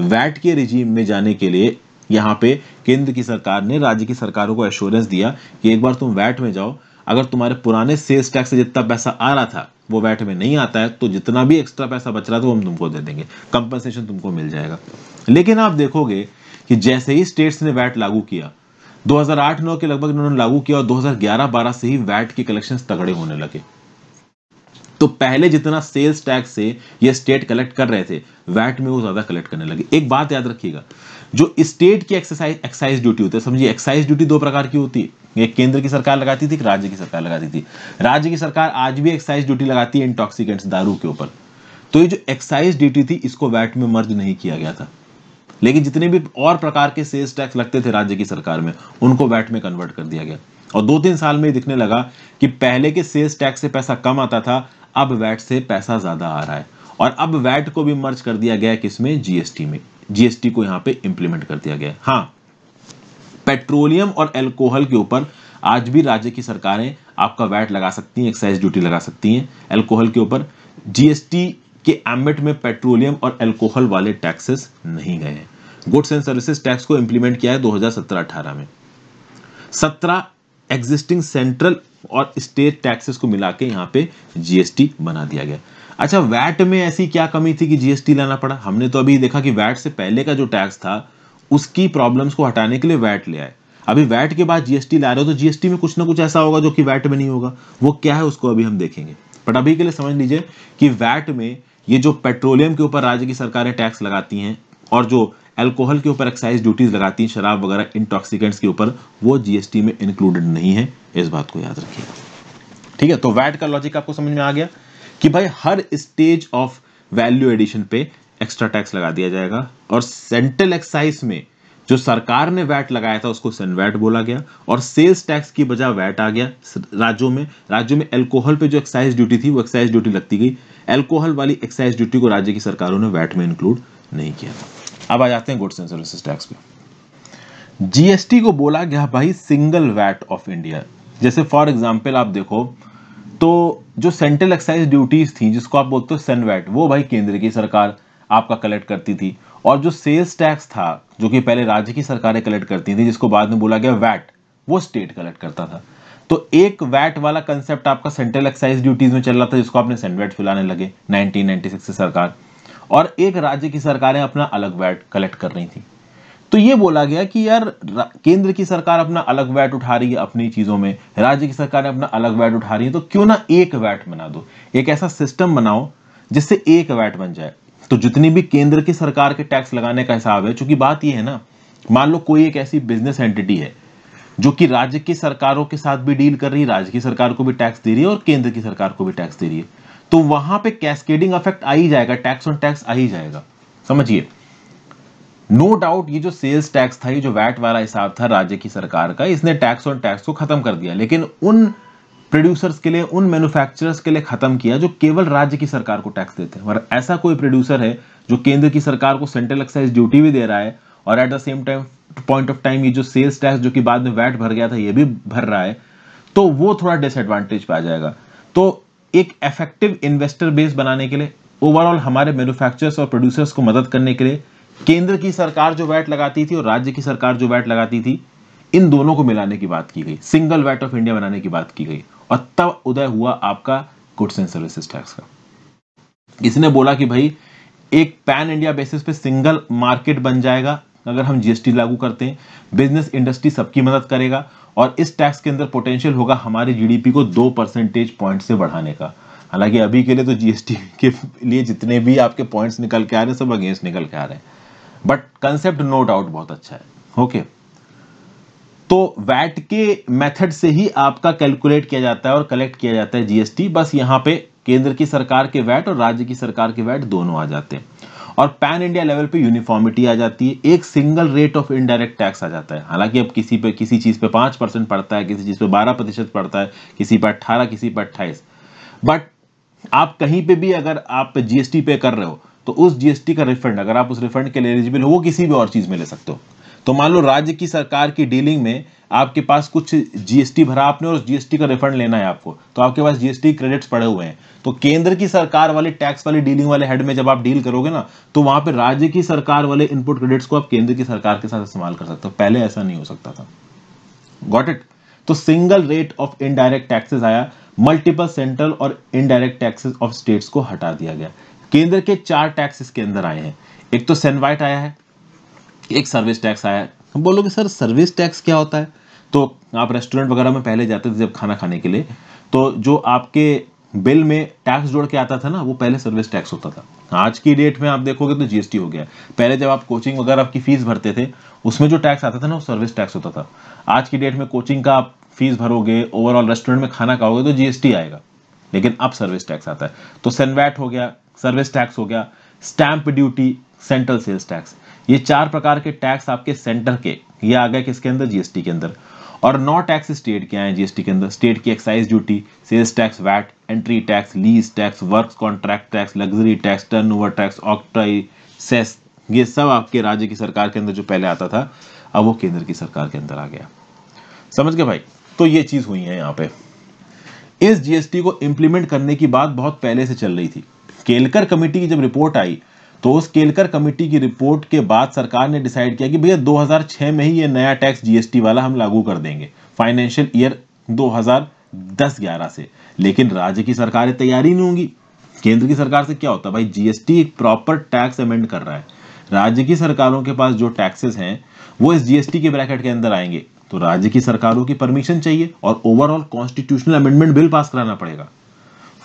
S1: वैट के रिजीम में जाने के लिए यहाँ पे केंद्र की सरकार ने राज्य की सरकारों को एश्योरेंस दिया कि एक बार तुम वैट में जाओ अगर तुम्हारे पुराने सेल्स टैक्स से जितना पैसा आ रहा था वो वैट में नहीं आता है तो जितना भी एक्स्ट्रा पैसा बच रहा था वो हम तुमको दे देंगे कंपनसेशन तुमको मिल जाएगा लेकिन आप देखोगे कि जैसे ही स्टेट्स ने वैट लागू किया 2008-9 के लगभग इन्होंने लागू किया और 2011-12 से ही वैट के कलेक्शन तगड़े होने लगे तो पहले जितना सेल्स टैक्स से ये स्टेट कलेक्ट कर रहे थे वैट में वो ज्यादा कलेक्ट करने लगे एक बात याद रखिएगा जो स्टेट की एक्सरसाइज एक्साइज ड्यूटी होती है समझिए एक्साइज ड्यूटी दो प्रकार की होती है एक केंद्र की सरकार लगाती थी एक राज्य की सरकार लगाती थी राज्य की सरकार आज भी एक्साइज ड्यूटी लगाती है इंटॉक्सिकेंट्स दारू के ऊपर तो ये जो एक्साइज ड्यूटी थी इसको वैट में मर्ज नहीं किया गया था लेकिन जितने भी और प्रकार के सेल्स टैक्स लगते थे राज्य की सरकार में उनको वैट में कन्वर्ट कर दिया गया और दो तीन साल में दिखने लगा कि पहले के सेल्स टैक्स से पैसा कम आता था अब वैट से पैसा ज़्यादा आ रहा है और अब वैट को भी मर्ज कर दिया गया किसमें जीएसटी में जीएसटी को यहाँ पे इम्प्लीमेंट कर दिया गया हाँ पेट्रोलियम और एल्कोहल के ऊपर आज भी राज्य की सरकारें आपका वैट लगा सकती हैं एक्साइज ड्यूटी लगा सकती हैं एल्कोहल के ऊपर जीएसटी के एमिट में पेट्रोलियम और एल्कोहल वाले टैक्सेस नहीं गए हैं गुड्स एंड सर्विसेज टैक्स को इंप्लीमेंट किया है 2017-18 में 17 एग्जिस्टिंग सेंट्रल और स्टेट टैक्सेस को मिला के यहाँ पे जीएसटी बना दिया गया अच्छा वैट में ऐसी क्या कमी थी कि जीएसटी लाना पड़ा हमने तो अभी देखा कि वैट से पहले का जो टैक्स था उसकी प्रॉब्लम्स को हटाने के लिए वैट ले आए अभी वैट के बाद जीएसटी ला रहे हो तो जीएसटी में कुछ ना कुछ ऐसा होगा जो कि वैट में नहीं होगा वो क्या है उसको अभी हम देखेंगे बट अभी के लिए समझ लीजिए कि वैट में ये जो पेट्रोलियम के ऊपर राज्य की सरकारें टैक्स लगाती हैं और जो अल्कोहल के ऊपर एक्साइज ड्यूटीज लगाती हैं शराब वगैरह इंटॉक्सिकेंट्स के ऊपर वो जीएसटी में इंक्लूडेड नहीं है इस बात को याद रखिए ठीक है तो वैट का लॉजिक आपको समझ में आ गया कि भाई हर स्टेज ऑफ वैल्यू एडिशन पे एक्स्ट्रा टैक्स लगा दिया जाएगा और सेंट्रल एक्साइज में जो सरकार ने वैट लगाया था उसको सनवैट बोला गया और सेल्स टैक्स की बजाय वैट आ गया राज्यों में राज्यों में अल्कोहल पे जो एक्साइज ड्यूटी थी वो एक्साइज ड्यूटी लगती गई अल्कोहल वाली एक्साइज ड्यूटी को राज्य की सरकारों ने वैट में इंक्लूड नहीं किया था अब आ जाते हैं गुड्स एंड सर्विसेज टैक्स पे जीएसटी को बोला गया भाई सिंगल वैट ऑफ इंडिया जैसे फॉर एग्जाम्पल आप देखो तो जो सेंट्रल एक्साइज ड्यूटीज थी जिसको आप बोलते हो वैट वो भाई केंद्र की सरकार आपका कलेक्ट करती थी और जो सेल्स टैक्स था जो कि पहले राज्य की सरकारें कलेक्ट करती थी जिसको बाद में बोला गया वैट वो स्टेट कलेक्ट करता था तो एक वैट वाला कंसेप्ट आपका सेंट्रल एक्साइज ड्यूटीज में चल रहा था जिसको आपने वैट फिलाने लगे 1996 से सरकार और एक राज्य की सरकारें अपना अलग वैट कलेक्ट कर रही थी तो ये बोला गया कि यार केंद्र की सरकार अपना अलग वैट उठा रही है अपनी चीजों में राज्य की सरकारें अपना अलग वैट उठा रही है तो क्यों ना एक वैट बना दो एक ऐसा सिस्टम बनाओ जिससे एक वैट बन जाए तो जितनी भी केंद्र की सरकार के टैक्स लगाने का हिसाब है चूंकि बात यह है ना मान लो कोई एक ऐसी बिजनेस एंटिटी है जो कि राज्य की सरकारों के साथ भी डील कर रही है राज्य की सरकार को भी टैक्स दे रही है और केंद्र की सरकार को भी टैक्स दे रही है तो वहां पे कैस्केडिंग इफेक्ट आ ही जाएगा टैक्स ऑन टैक्स आ ही जाएगा समझिए नो डाउट ये जो सेल्स टैक्स था ये जो वैट वाला हिसाब था राज्य की सरकार का इसने टैक्स ऑन टैक्स को खत्म कर दिया लेकिन उन प्रोड्यूसर्स के लिए उन मैन्युफैक्चरर्स के लिए खत्म किया जो केवल राज्य की सरकार को टैक्स देते हैं और ऐसा कोई प्रोड्यूसर है जो केंद्र की सरकार को सेंट्रल एक्साइज ड्यूटी भी दे रहा है और at the same time point of time ये जो सेल्स टैक्स जो कि बाद में वैट भर गया था ये भी भर रहा है तो वो थोड़ा डिसएडवांटेज पे आ जाएगा तो एक इफेक्टिव इन्वेस्टर बेस बनाने के लिए ओवरऑल हमारे मैन्युफैक्चरर्स और प्रोड्यूसर्स को मदद करने के लिए केंद्र की सरकार जो वैट लगाती थी और राज्य की सरकार जो वैट लगाती थी इन दोनों को मिलाने की बात की गई सिंगल वैट ऑफ इंडिया बनाने की बात की गई और तब उदय हुआ आपका गुड्स एंड सर्विसेज टैक्स का इसने बोला कि भाई एक पैन इंडिया बेसिस पे सिंगल मार्केट बन जाएगा अगर हम जीएसटी लागू करते हैं बिजनेस इंडस्ट्री सबकी मदद करेगा और इस टैक्स के अंदर पोटेंशियल होगा हमारे जीडीपी को दो परसेंटेज पॉइंट से बढ़ाने का हालांकि अभी के लिए तो जीएसटी के लिए जितने भी आपके पॉइंट्स निकल के आ रहे हैं सब अगेंस्ट निकल के आ रहे हैं बट कंसेप्ट नो डाउट बहुत अच्छा है ओके तो वैट के मेथड से ही आपका कैलकुलेट किया जाता है और कलेक्ट किया जाता है जीएसटी बस यहां पे केंद्र की सरकार के वैट और राज्य की सरकार के वैट दोनों आ जाते हैं और पैन इंडिया लेवल पे यूनिफॉर्मिटी आ जाती है एक single rate of indirect tax आ जाता है हालांकि अब किसी पे किसी चीज़ पे पांच परसेंट पड़ता है किसी चीज़ पे बारह प्रतिशत पड़ता है किसी पे अट्ठारह किसी पे अट्ठाईस बट आप कहीं पे भी अगर आप जीएसटी पे कर रहे हो तो उस जीएसटी का रिफंड अगर आप उस रिफंड के लिए एलिजिबल हो वो किसी भी और चीज़ में ले सकते हो तो मान लो राज्य की सरकार की डीलिंग में आपके पास कुछ जीएसटी भरा आपने और जीएसटी का रिफंड लेना है आपको तो आपके पास जीएसटी क्रेडिट्स पड़े हुए हैं तो केंद्र की सरकार वाले टैक्स वाली डीलिंग वाले हेड में जब आप डील करोगे ना तो वहां पर राज्य की सरकार वाले इनपुट क्रेडिट्स को आप केंद्र की सरकार के साथ इस्तेमाल कर सकते हो पहले ऐसा नहीं हो सकता था गॉट इट तो single rate of indirect taxes आया मल्टीपल सेंट्रल और इनडायरेक्ट टैक्सेस ऑफ स्टेट्स को हटा दिया गया केंद्र के चार टैक्स इसके अंदर आए हैं एक तो सेनवाइट आया है एक सर्विस टैक्स आया हम बोलोगे सर सर्विस टैक्स क्या होता है तो आप रेस्टोरेंट वगैरह में पहले जाते थे जब खाना खाने के लिए तो जो आपके बिल में टैक्स जोड़ के आता था ना वो पहले सर्विस टैक्स होता था आज की डेट में आप देखोगे तो जीएसटी हो गया पहले जब आप कोचिंग वगैरह की फीस भरते थे उसमें जो टैक्स आता था ना वो सर्विस टैक्स होता था आज की डेट में कोचिंग का आप फीस भरोगे ओवरऑल रेस्टोरेंट में खाना खाओगे तो जीएसटी आएगा लेकिन अब सर्विस टैक्स आता है तो सेनवैट हो गया सर्विस टैक्स हो गया stamp duty central sales tax ये चार प्रकार के टैक्स आपके सेंटर के ये आ गए किसके अंदर जीएसटी के अंदर और नौ टैक्स स्टेट के आए जीएसटी के अंदर स्टेट की excise duty sales tax VAT entry tax lease tax works contract tax luxury tax over tax octroi cess ये सब आपके राज्य की सरकार के अंदर जो पहले आता था अब वो केंद्र की सरकार के अंदर आ गया समझ गए भाई तो ये चीज हुई है यहाँ पे इस जीएसटी को इंप्लीमेंट करने की बात बहुत पहले से चल रही थी केलकर कमेटी की जब रिपोर्ट आई तो उस केलकर कमेटी की रिपोर्ट के बाद सरकार ने डिसाइड किया कि भैया 2006 में ही ये नया टैक्स जीएसटी वाला हम लागू कर देंगे फाइनेंशियल ईयर 2010-11 से लेकिन राज्य की सरकारें तैयारी नहीं होंगी केंद्र की सरकार से क्या होता भाई जीएसटी एक प्रॉपर टैक्स अमेंड कर रहा है राज्य की सरकारों के पास जो टैक्सेस हैं वो इस जीएसटी के ब्रैकेट के अंदर आएंगे तो राज्य की सरकारों की परमिशन चाहिए और overall constitutional amendment bill pass कराना पड़ेगा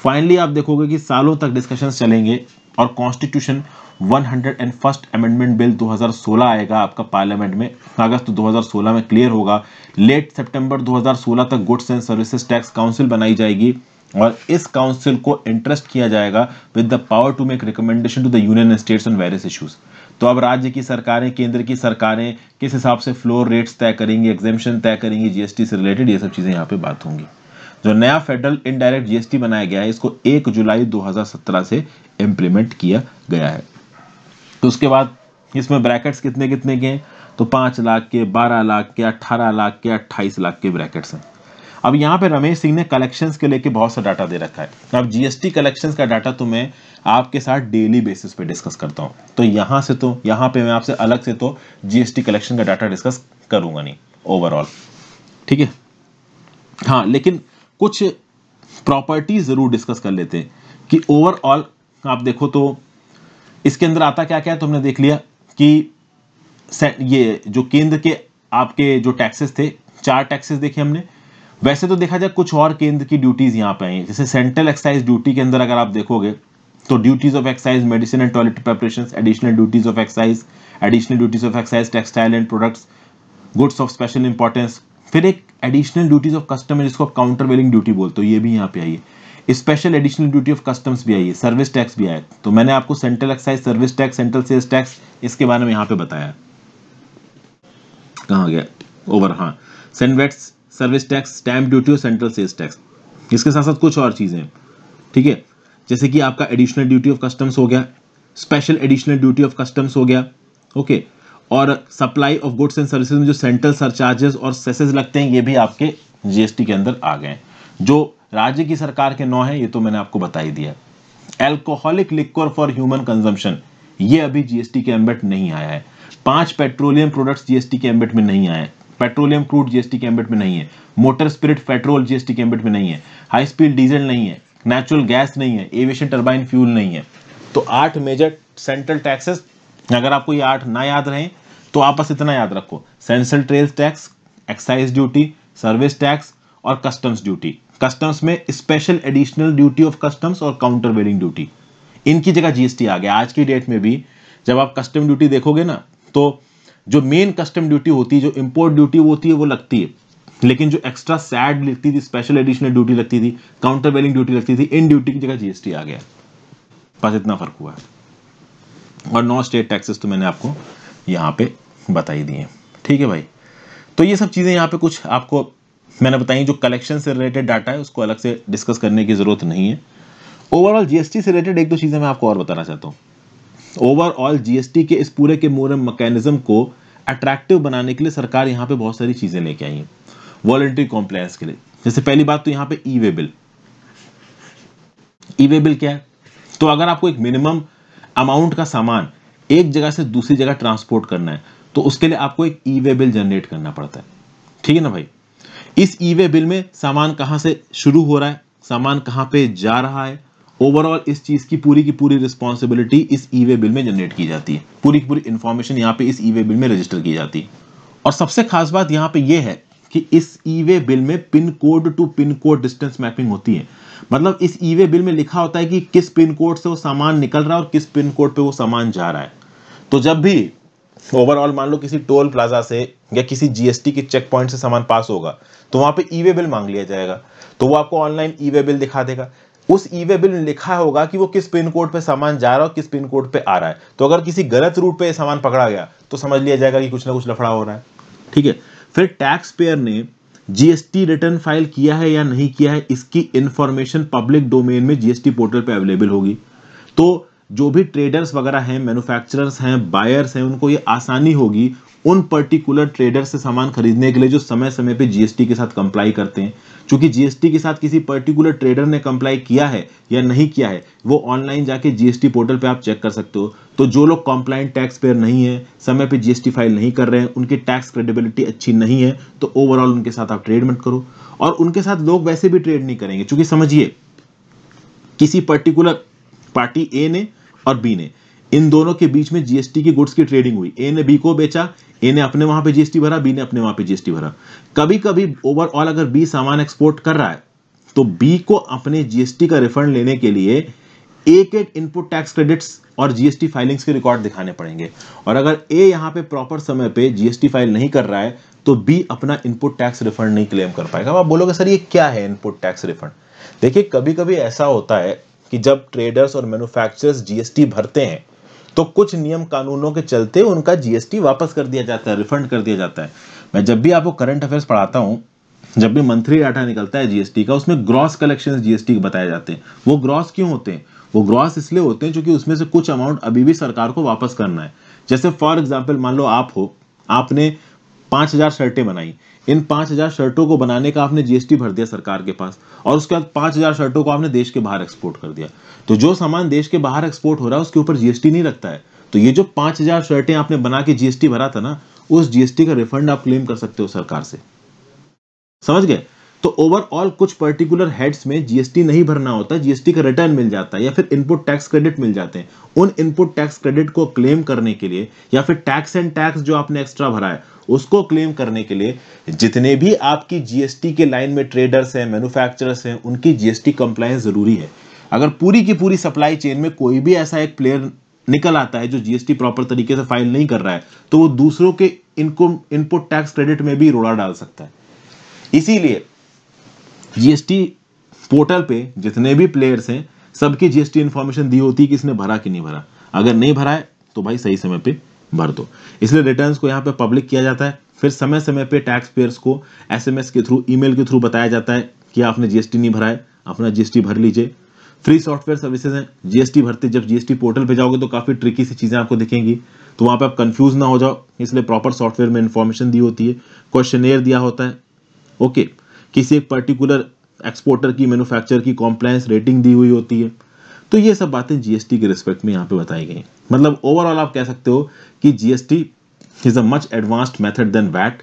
S1: फाइनली आप देखोगे कि सालों तक डिस्कशन चलेंगे और कॉन्स्टिट्यूशन 101 अमेंडमेंट बिल 2016 आएगा आपका पार्लियामेंट में अगस्त 2016 में क्लियर होगा लेट सितंबर 2016 तक goods and services tax council बनाई जाएगी और इस काउंसिल को इंटरेस्ट किया जाएगा with the power to make recommendation to the union states on various issues तो अब राज्य की सरकारें केंद्र की सरकारें किस हिसाब से फ्लोर रेट्स तय करेंगी एग्जेम्पन तय करेंगी जीएसटी से रिलेटेड ये सब चीज़ें यहाँ पे बात होंगी जो नया फेडरल इनडायरेक्ट जीएसटी बनाया गया है इसको 1 जुलाई 2017 से इम्प्लीमेंट किया गया है फिर तो उसके बाद इसमें ब्रैकेट्स कितने कितने के हैं तो पाँच लाख के बारह लाख के अट्ठारह लाख के अट्ठाईस लाख के ब्रैकेट्स हैं अब यहाँ पे रमेश सिंह ने कलेक्शंस के लेके बहुत सा डाटा दे रखा है अब जीएसटी कलेक्शंस का डाटा तो मैं आपके साथ डेली बेसिस पे डिस्कस करता हूँ तो यहाँ से तो यहाँ पे मैं आपसे अलग से तो जीएसटी कलेक्शन का डाटा डिस्कस करूँगा नहीं ओवरऑल ठीक है हाँ लेकिन कुछ प्रॉपर्टी ज़रूर डिस्कस कर लेते हैं कि ओवरऑल आप देखो तो इसके अंदर आता क्या क्या है तुमने देख लिया कि ये जो केंद्र के आपके जो टैक्सेस थे चार टैक्सेस देखे हमने वैसे तो देखा जाए कुछ और केंद्र की ड्यूटीज़ यहाँ पे आई जैसे सेंट्रल एक्साइज ड्यूटी के अंदर अगर आप देखोगे तो duties of excise medicine and toilet preparation additional duties of excise additional duties of excise textile and products goods of special importance फिर एक एडिशनल ड्यूटीज़ ऑफ कस्टमर जिसको काउंटर वेलिंग ड्यूटी बोलते हो ये भी यहाँ पे आई है special additional duty of customs भी आई है सर्विस टैक्स भी आया तो मैंने आपको central excise service tax central sales tax इसके बारे में यहाँ पे बताया कहाँ गया ओवर हाँ सेंडवेट्स सर्विस टैक्स स्टैम्प ड्यूटी और सेंट्रल सेल्स टैक्स इसके साथ साथ कुछ और चीज़ें ठीक है जैसे कि आपका एडिशनल ड्यूटी ऑफ कस्टम्स हो गया special additional duty of customs हो गया ओके और supply of goods and services में जो सेंट्रल सरचार्जेस और सेसेज लगते हैं ये भी आपके जीएसटी के अंदर आ गए जो राज्य की सरकार के नौ है ये तो मैंने आपको बता ही दिया alcoholic liquor for human consumption ये अभी जीएसटी के एम्बेट नहीं आया है पांच पेट्रोलियम प्रोडक्ट्स जीएसटी के एम्बेट में नहीं आए पेट्रोलियम क्रूड जीएसटी के एम्बेट में नहीं है मोटर स्पिरिट पेट्रोल जीएसटी के एम्बेट में नहीं है हाई स्पीड डीजल नहीं है नेचुरल गैस नहीं है एविएशन टर्बाइन फ्यूल नहीं है तो आठ मेजर सेंट्रल टैक्सेस अगर आपको ये आठ ना याद रहे तो आप बस इतना याद रखो सेंट्रल ट्रेल tax excise duty service tax और कस्टम्स ड्यूटी कस्टम्स में special additional duty of customs और काउंटर वेलिंग ड्यूटी इनकी जगह जीएसटी आ गया आज की डेट में भी जब आप कस्टम ड्यूटी देखोगे ना तो जो मेन कस्टम ड्यूटी होती है जो इम्पोर्ट ड्यूटी होती है वो लगती है लेकिन जो एक्स्ट्रा सैड लगती थी स्पेशल एडिशनल ड्यूटी लगती थी काउंटर वेलिंग ड्यूटी लगती थी इन ड्यूटी की जगह जीएसटी आ गया बस इतना फर्क हुआ है और नॉन स्टेट टैक्सेस तो मैंने आपको यहाँ पे बता ही दिए ठीक है भाई तो ये सब चीज़ें यहाँ पे कुछ आपको मैंने बताई जो कलेक्शन से रिलेटेड डाटा है उसको अलग से डिस्कस करने की ज़रूरत नहीं है ओवरऑल जीएसटी से रिलेटेड एक दो चीज़ें मैं आपको और बताना चाहता हूँ ओवरऑल जीएसटी के इस पूरे के पूरे मैकेनिज्म को अट्रैक्टिव बनाने के लिए सरकार यहाँ पे बहुत सारी चीज़ें लेके आई है वॉलेंट्री कॉम्प्लायंस के लिए जैसे पहली बात तो यहाँ पे ई वे बिल ई वे बिल क्या है तो अगर आपको एक मिनिमम अमाउंट का सामान एक जगह से दूसरी जगह ट्रांसपोर्ट करना है तो उसके लिए आपको एक ई वे बिल जनरेट करना पड़ता है ठीक है ना भाई इस ई वे बिल में सामान कहाँ से शुरू हो रहा है सामान कहाँ पे जा रहा है ओवरऑल इस चीज की पूरी की पूरी रिस्पॉन्सिबिलिटी इस वे बिल में जनरेट की जाती है पूरी की पूरी इन्फॉर्मेशन यहाँ पे इस ई वे बिल में रजिस्टर की जाती है और सबसे खास बात यहाँ पे यह है कि इस ई वे बिल में pin code to pin code distance mapping होती है मतलब इस ई वे बिल में लिखा होता है कि किस पिन कोड से वो सामान निकल रहा है और किस पिन कोड पे वो सामान जा रहा है तो जब भी ओवरऑल मान लो किसी टोल प्लाजा से या किसी जीएसटी के चेक पॉइंट से सामान पास होगा तो वहां पे ई वे बिल मांग लिया जाएगा तो वो आपको ऑनलाइन ई वे बिल दिखा देगा उस ई वे बिल लिखा होगा कि वो किस पिन कोड पे सामान जा रहा है किस पिन कोड पे आ रहा है तो अगर किसी गलत रूट पे सामान पकड़ा गया तो समझ लिया जाएगा कि कुछ ना कुछ लफड़ा हो रहा है ठीक है फिर टैक्स पेयर ने जीएसटी रिटर्न फाइल किया है या नहीं किया है इसकी इंफॉर्मेशन पब्लिक डोमेन में जीएसटी पोर्टल पे अवेलेबल होगी तो जो भी ट्रेडर्स वगैरह हैं मैन्युफैक्चरर्स हैं बायर्स हैं उनको ये आसानी होगी उन पर्टिकुलर ट्रेडर से सामान खरीदने के लिए जो समय समय पे जीएसटी के साथ कंप्लाई करते हैं क्योंकि जीएसटी के साथ किसी पर्टिकुलर ट्रेडर ने कंप्लाई किया है या नहीं किया है वो ऑनलाइन जाके जीएसटी पोर्टल पे आप चेक कर सकते हो तो जो लोग कॉम्प्लाइंट टैक्स पेयर नहीं है समय पे जीएसटी फाइल नहीं कर रहे हैं उनकी टैक्स क्रेडिबिलिटी अच्छी नहीं है तो ओवरऑल उनके साथ आप ट्रेड मत करो और उनके साथ लोग वैसे भी ट्रेड नहीं करेंगे क्योंकि समझिए किसी पर्टिकुलर पार्टी ए ने और बी ने इन दोनों के बीच में जीएसटी की गुड्स की ट्रेडिंग हुई ए ने बी को बेचा ए ने अपने वहां पे जीएसटी भरा बी ने अपने वहां पे जीएसटी भरा कभी कभी ओवरऑल अगर बी सामान एक्सपोर्ट कर रहा है तो बी को अपने जीएसटी का रिफंड लेने के लिए एक एक इनपुट टैक्स क्रेडिट्स और जीएसटी फाइलिंग्स के रिकॉर्ड दिखाने पड़ेंगे और अगर ए यहां पे प्रॉपर समय पे जीएसटी फाइल नहीं कर रहा है तो बी अपना इनपुट टैक्स रिफंड नहीं क्लेम कर पाएगा आप बोलोगे सर ये क्या है इनपुट टैक्स रिफंड देखिए कभी कभी ऐसा होता है कि जब ट्रेडर्स और मैन्युफैक्चरर्स जीएसटी भरते हैं तो कुछ नियम कानूनों के चलते उनका जीएसटी वापस कर दिया जाता है रिफंड कर दिया जाता है मैं जब भी आपको करंट अफेयर्स पढ़ाता हूँ जब भी मंथली डाटा निकलता है जीएसटी का उसमें ग्रॉस कलेक्शन जीएसटी बताए जाते हैं वो ग्रॉस क्यों होते हैं वो ग्रॉस इसलिए होते हैं क्योंकि उसमें से कुछ अमाउंट अभी भी सरकार को वापस करना है जैसे फॉर एग्जाम्पल मान लो आप हो आपने पांच हज़ार शर्टें बनाई इन पांच हज़ार शर्टों को बनाने का आपने जीएसटी भर दिया सरकार के पास और उसके बाद पांच हज़ार शर्टों को आपने देश के बाहर एक्सपोर्ट कर दिया तो जो सामान देश के बाहर एक्सपोर्ट हो रहा है उसके ऊपर जीएसटी नहीं लगता है तो ये जो पांच हज़ार शर्टें आपने बना के जीएसटी भरा था ना उस जीएसटी का रिफंड आप क्लेम कर सकते हो सरकार से समझ गए तो ओवरऑल कुछ पर्टिकुलर हेड्स में जीएसटी नहीं भरना होता जीएसटी का रिटर्न मिल जाता है या फिर इनपुट टैक्स क्रेडिट मिल जाते हैं उन इनपुट टैक्स क्रेडिट को क्लेम करने के लिए या फिर टैक्स एंड टैक्स जो आपने एक्स्ट्रा भरा है उसको क्लेम करने के लिए जितने भी आपकी जीएसटी के लाइन में ट्रेडर्स हैं मैन्युफैक्चरर्स हैं उनकी जीएसटी कंप्लायंस जरूरी है अगर पूरी की पूरी सप्लाई चेन में कोई भी ऐसा एक प्लेयर निकल आता है जो जीएसटी प्रॉपर तरीके से फाइल नहीं कर रहा है तो वो दूसरों के इनको इनपुट टैक्स क्रेडिट में भी रोड़ा डाल सकता है इसीलिए जीएसटी पोर्टल पे जितने भी प्लेयर्स हैं सबकी जीएसटी इन्फॉर्मेशन दी होती है कि इसने भरा कि नहीं भरा अगर नहीं भरा है तो भाई सही समय पे भर दो इसलिए रिटर्न को यहाँ पे पब्लिक किया जाता है फिर समय समय पे टैक्स पेयर्स को एसएमएस के थ्रू ईमेल के थ्रू बताया जाता है कि आपने जीएसटी नहीं भरा है अपना जीएसटी भर लीजिए फ्री सॉफ्टवेयर सर्विसेज हैं जीएसटी भरते जब जीएसटी पोर्टल पर जाओगे तो काफी ट्रिकी सी चीजें आपको दिखेंगी तो वहाँ पर आप कन्फ्यूज़ ना हो जाओ इसलिए प्रॉपर सॉफ्टवेयर में इन्फॉर्मेशन दी होती है क्वेश्चन दिया होता है ओके okay. किसी एक पर्टिकुलर एक्सपोर्टर की मैन्युफैक्चर की कॉम्प्लायंस रेटिंग दी हुई होती है तो ये सब बातें जीएसटी के रिस्पेक्ट में यहाँ पे बताई गई मतलब ओवरऑल आप कह सकते हो कि GST is a much advanced method than VAT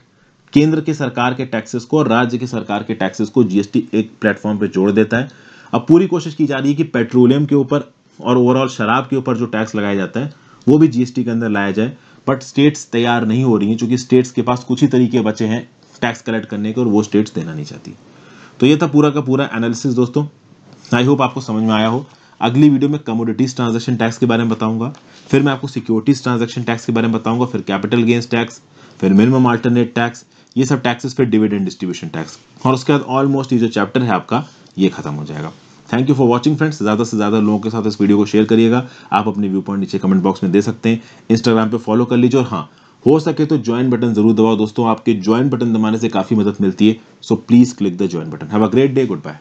S1: केंद्र के सरकार के टैक्सेस को और राज्य के सरकार के टैक्सेस को जीएसटी एक प्लेटफॉर्म पे जोड़ देता है अब पूरी कोशिश की जा रही है कि पेट्रोलियम के ऊपर और ओवरऑल शराब के ऊपर जो टैक्स लगाया जाता है वो भी जीएसटी के अंदर लाया जाए बट स्टेट्स तैयार नहीं हो रही हैं क्योंकि स्टेट्स के पास कुछ ही तरीके बचे हैं टैक्स कलेक्ट करने के और वो स्टेट्स देना नहीं चाहती तो ये था पूरा का पूरा एनालिसिस दोस्तों आई होप आपको समझ में आया हो अगली वीडियो में कमोडिटीज ट्रांजेक्शन टैक्स के बारे में बताऊंगा फिर मैं आपको सिक्योरिटीज ट्रांजेक्शन टैक्स के बारे में बताऊंगा फिर कैपिटल गेंस टैक्स फिर मिनिमम अल्टरनेट टैक्स ये सब टैक्सेस फिर डिविडेंड डिस्ट्रीब्यूशन टैक्स और उसके बाद ऑलमोस्ट ये जो चैप्टर है आपका ये खत्म हो जाएगा thank you for watching friends ज़्यादा से ज़्यादा लोगों के साथ इस वीडियो को शेयर करिएगा आप अपने व्यू पॉइंट नीचे कमेंट बॉक्स में दे सकते हैं इंस्टाग्राम पर फॉलो कर लीजिए और हाँ हो सके तो ज्वाइन बटन जरूर दबाओ दोस्तों आपके ज्वाइन बटन दबाने से काफ़ी मदद मिलती है so please click the join button have a great day good bye